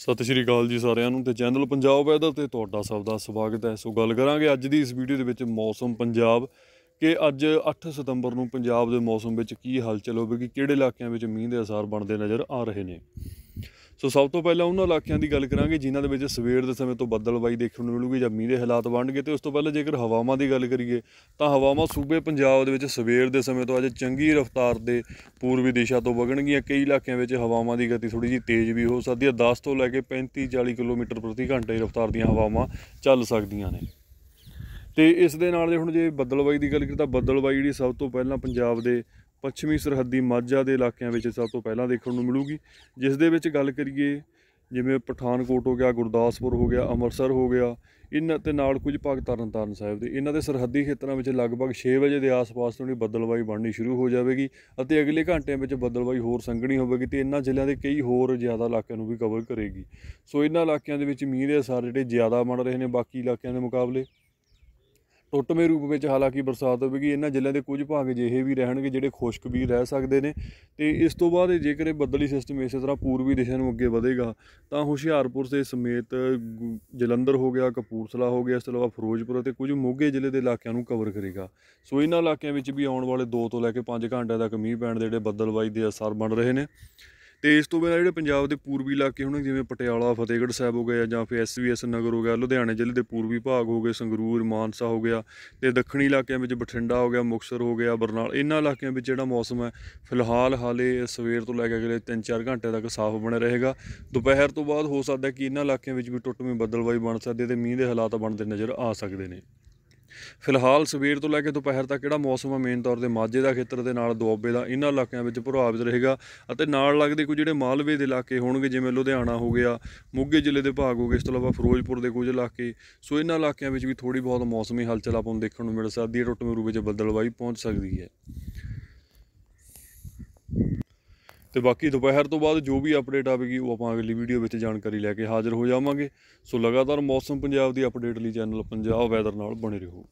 ਸਤਿ ਸ਼੍ਰੀ ਅਕਾਲ ਜੀ ਸਾਰਿਆਂ ਨੂੰ ਤੇ ਚੈਨਲ ਪੰਜਾਬ ਵੈਦਰ ਤੇ ਤੁਹਾਡਾ ਸਭ ਦਾ ਸਵਾਗਤ ਹੈ ਸੋ ਗੱਲ ਕਰਾਂਗੇ ਅੱਜ ਦੀ ਇਸ ਵੀਡੀਓ ਦੇ ਵਿੱਚ ਮੌਸਮ ਪੰਜਾਬ ਕਿ ਅੱਜ 8 ਸਤੰਬਰ ਨੂੰ ਪੰਜਾਬ ਦੇ ਮੌਸਮ ਵਿੱਚ ਕੀ ਹਲਚਲ ਹੋਵੇਗੀ ਕਿਹੜੇ ਇਲਾਕਿਆਂ ਵਿੱਚ ਮੀਂਹ ਦੇ ਅਸਰ ਬਣਦੇ ਨਜ਼ਰ ਆ ਰਹੇ ਨੇ ਸੋ ਸਭ ਤੋਂ ਪਹਿਲਾਂ ਉਹਨਾਂ ਇਲਾਕਿਆਂ ਦੀ ਗੱਲ ਕਰਾਂਗੇ ਜਿਨ੍ਹਾਂ ਦੇ ਵਿੱਚ ਸਵੇਰ ਦੇ ਸਮੇਂ ਤੋਂ ਬੱਦਲਬਾਈ ਦੇਖਣ ਨੂੰ ਮਿਲੂਗੀ ਜਾਂ ਮੀਂਹ ਦੇ ਹਾਲਾਤ ਬਣਨਗੇ ਤੇ ਉਸ ਤੋਂ ਪਹਿਲਾਂ ਜੇਕਰ ਹਵਾਵਾਂ ਦੀ ਗੱਲ ਕਰੀਏ ਤਾਂ ਹਵਾਵਾਂ ਸੂਬੇ ਪੰਜਾਬ ਦੇ ਵਿੱਚ ਸਵੇਰ ਦੇ ਸਮੇਂ ਤੋਂ ਅੱਜ ਚੰਗੀ ਰਫ਼ਤਾਰ ਦੇ ਪੂਰਬੀ ਦਿਸ਼ਾ ਤੋਂ ਵਗਣਗੀਆਂ ਕਈ ਇਲਾਕਿਆਂ ਵਿੱਚ ਹਵਾਵਾਂ ਦੀ ਗਤੀ ਥੋੜੀ ਜੀ ਤੇਜ਼ ਵੀ ਹੋ ਸਕਦੀ ਹੈ 10 ਤੋਂ ਲੈ ਕੇ 35 40 ਕਿਲੋਮੀਟਰ ਪ੍ਰਤੀ ਘੰਟੇ ਦੀ ਰਫ਼ਤਾਰ ਦੀਆਂ ਹਵਾਵਾਂ ਚੱਲ ਸਕਦੀਆਂ ਨੇ ਤੇ ਇਸ ਦੇ ਨਾਲ ਜੇ ਹੁਣ ਜੇ ਬੱਦਲਬਾਈ ਦੀ ਗੱਲ ਕਰੀਏ ਤਾਂ ਬੱਦਲਬਾਈ ਜਿਹੜੀ ਸਭ ਤੋਂ ਪਹਿਲਾਂ ਪੰਜਾਬ ਦੇ ਪੱਛਮੀ ਸਰਹੱਦੀ ਮਾਝਾ ਦੇ ਇਲਾਕਿਆਂ ਵਿੱਚ ਸਭ ਤੋਂ ਪਹਿਲਾਂ ਦੇਖਣ ਨੂੰ ਮਿਲੂਗੀ ਜਿਸ ਦੇ ਵਿੱਚ ਗੱਲ ਕਰੀਏ ਜਿਵੇਂ ਪਠਾਨਕੋਟ ਹੋ ਗਿਆ ਗੁਰਦਾਸਪੁਰ ਹੋ ਗਿਆ ਅੰਮ੍ਰਿਤਸਰ ਹੋ ਗਿਆ ਇਹਨਾਂ ਤੇ ਨਾਲ ਕੁਝ ਭਾਗ ਤਰਨਤਾਰਨ ਸਾਹਿਬ ਦੇ ਇਹਨਾਂ ਦੇ ਸਰਹੱਦੀ ਖੇਤਰਾਂ ਵਿੱਚ ਲਗਭਗ 6 ਵਜੇ ਦੇ ਆਸ-ਪਾਸ ਤੋਂ ਹੀ ਬੱਦਲਬਾਈ ਬਣਨੀ ਸ਼ੁਰੂ ਹੋ ਜਾਵੇਗੀ ਅਤੇ ਅਗਲੇ ਘੰਟਿਆਂ ਵਿੱਚ ਬੱਦਲਬਾਈ ਹੋਰ ਸੰਘਣੀ ਹੋਵੇਗੀ ਤੇ ਇਹਨਾਂ ਜ਼ਿਲ੍ਹਿਆਂ ਦੇ ਕਈ ਹੋਰ ਜ਼ਿਆਦਾ ਇਲਾਕਿਆਂ ਨੂੰ ਵੀ ਕਵਰ ਕਰੇਗੀ ਸੋ ਇਹਨਾਂ ਇਲਾਕਿਆਂ ਦੇ ਵਿੱਚ ਮੀਂਹ ਦੇ ਅਸਰ ਜਿਹੜੇ ਜ਼ਿਆਦਾ ਬਣ ਰਹੇ ਨੇ ਬਾਕੀ ਇਲਾਕਿਆਂ ਦੇ ਮੁਕਾਬਲੇ ਟੁੱਟਵੇਂ ਰੂਪ ਵਿੱਚ ਹਾਲਾਂਕਿ ਬਰਸਾਤ ਹੋਵੇਗੀ ਇਹਨਾਂ ਜ਼ਿਲ੍ਹਿਆਂ ਦੇ ਕੁਝ ਭਾਗ ਅਜਿਹੇ ਵੀ ਰਹਿਣਗੇ ਜਿਹੜੇ ਖੁਸ਼ਕ ਵੀ ਰਹਿ ਸਕਦੇ ਨੇ ਤੇ ਇਸ ਤੋਂ ਬਾਅਦ ਜੇਕਰ ਇਹ ਬੱਦਲੀ ਸਿਸਟਮ ਇਸੇ ਤਰ੍ਹਾਂ ਪੂਰਬੀ ਦਿਸ਼ਾ ਨੂੰ ਅੱਗੇ ਵਧੇਗਾ ਤਾਂ ਹੁਸ਼ਿਆਰਪੁਰ ਦੇ ਸਮੇਤ ਜਲੰਧਰ ਹੋ ਗਿਆ ਕਪੂਰਥਲਾ ਹੋ ਗਿਆ ਇਸ ਤੋਂ ਇਲਾਵਾ ਫਿਰੋਜ਼ਪੁਰ ਅਤੇ ਕੁਝ ਮੋਗੇ ਜ਼ਿਲ੍ਹੇ ਦੇ ਇਲਾਕਿਆਂ ਨੂੰ ਕਵਰ ਕਰੇਗਾ ਸੋ ਇਹਨਾਂ ਇਲਾਕਿਆਂ ਵਿੱਚ ਵੀ ਆਉਣ ਵਾਲੇ 2 ਤੋਂ ਲੈ ਕੇ 5 ਘੰਟਿਆਂ ਤੱਕ ਮੀਂਹ ਪੈਣ ਦੇ ਜਿਹੜੇ ਬੱਦਲਬਾਈ ਦੇ ਅਸਰ ਬਣ ਰਹੇ ਨੇ ਤੇ ਇਸ ਤੋਂ ਬਿਨਾਂ ਜਿਹੜੇ ਪੰਜਾਬ ਦੇ ਪੂਰਬੀ ਇਲਾਕੇ ਹੁਣ ਜਿਵੇਂ ਪਟਿਆਲਾ ਫਤਿਹਗੜ੍ਹ ਸਾਹਿਬ ਹੋ ਗਿਆ ਜਾਂ ਫਿਰ ਐਸਵੀਐਸ ਨਗਰ ਹੋ ਗਿਆ ਲੁਧਿਆਣਾ ਜ਼ਿਲ੍ਹੇ ਦੇ ਪੂਰਬੀ ਭਾਗ ਹੋ ਗਏ ਸੰਗਰੂਰ ਮਾਨਸਾ ਹੋ ਗਿਆ ਤੇ ਦੱਖਣੀ ਇਲਾਕਿਆਂ ਵਿੱਚ ਬਠਿੰਡਾ ਹੋ ਗਿਆ ਮੁਕਸਰ ਹੋ ਗਿਆ ਬਰਨਾਲ ਇਹਨਾਂ ਇਲਾਕਿਆਂ ਵਿੱਚ ਜਿਹੜਾ ਮੌਸਮ ਹੈ ਫਿਲਹਾਲ ਹਾਲੇ ਸਵੇਰ ਤੋਂ ਲੈ ਕੇ ਅਗਲੇ 3-4 ਘੰਟੇ ਤੱਕ ਸਾਫ਼ ਬਣਿਆ ਰਹੇਗਾ ਦੁਪਹਿਰ ਤੋਂ ਬਾਅਦ ਹੋ ਸਕਦਾ ਹੈ ਕਿ ਇਹਨਾਂ ਇਲਾਕਿਆਂ ਵਿੱਚ ਵੀ ਟੁੱਟਵੇਂ ਬੱਦਲਵਾਈ ਬਣ ਸਕਦੇ ਤੇ ਮੀਂਹ ਦੇ ਹਾਲਾਤ ਬਣਦੇ ਨਜ਼ਰ ਆ ਸਕਦੇ ਨੇ ਫਿਲਹਾਲ ਸਵੇਰ ਤੋਂ ਲੈ ਕੇ ਦੁਪਹਿਰ ਤੱਕ ਜਿਹੜਾ ਮੌਸਮ ਹੈ ਮੇਨ ਤੌਰ ਤੇ ਮਾਝੇ ਦਾ ਖੇਤਰ ਦੇ ਨਾਲ ਦੁਆਬੇ ਦਾ ਇਹਨਾਂ ਇਲਾਕਿਆਂ ਵਿੱਚ ਪ੍ਰਭਾਵਿਤ ਰਹੇਗਾ ਅਤੇ ਨਾਲ ਲੱਗਦੇ ਕੁਝ ਜਿਹੜੇ ਮਾਲਵੇ ਦੇ ਇਲਾਕੇ ਹੋਣਗੇ ਜਿਵੇਂ ਲੁਧਿਆਣਾ ਹੋ ਗਿਆ ਮੋਗੇ ਜ਼ਿਲ੍ਹੇ ਦੇ ਭਾਗ ਹੋ ਗਏ ਇਸ ਤੋਂ ਇਲਾਵਾ ਫਿਰੋਜ਼ਪੁਰ ਦੇ ਕੁਝ ਇਲਾਕੇ ਸੋ ਇਹਨਾਂ ਇਲਾਕਿਆਂ ਵਿੱਚ ਵੀ ਥੋੜੀ ਬਹੁਤ ਮੌਸਮੀ ਹਲਚਲ ਆਪਾਂ ਨੂੰ ਦੇਖਣ ਨੂੰ ਮਿਲ ਸਕਦੀ ਹੈ ਟੁੱਟਵੇਂ ਰੂਪ ਵਿੱਚ ਬੱਦਲਬਾਈ ਪਹੁੰਚ ਸਕਦੀ ਹੈ ਤੇ ਬਾਕੀ ਦੁਪਹਿਰ ਤੋਂ ਬਾਅਦ ਜੋ ਵੀ ਅਪਡੇਟ ਆਵੇਗੀ ਉਹ ਆਪਾਂ ਅਗਲੀ ਵੀਡੀਓ ਵਿੱਚ ਜਾਣਕਾਰੀ ਲੈ ਕੇ ਹਾਜ਼ਰ ਹੋ ਜਾਵਾਂਗੇ ਸੋ ਲਗਾਤਾਰ ਮੌਸਮ ਪੰਜਾਬ ਦੀ ਅਪਡੇਟ ਲਈ ਚੈਨਲ ਪੰਜਾਬ ਵੈਦਰ ਨਾਲ ਬਣੇ ਰਹੋ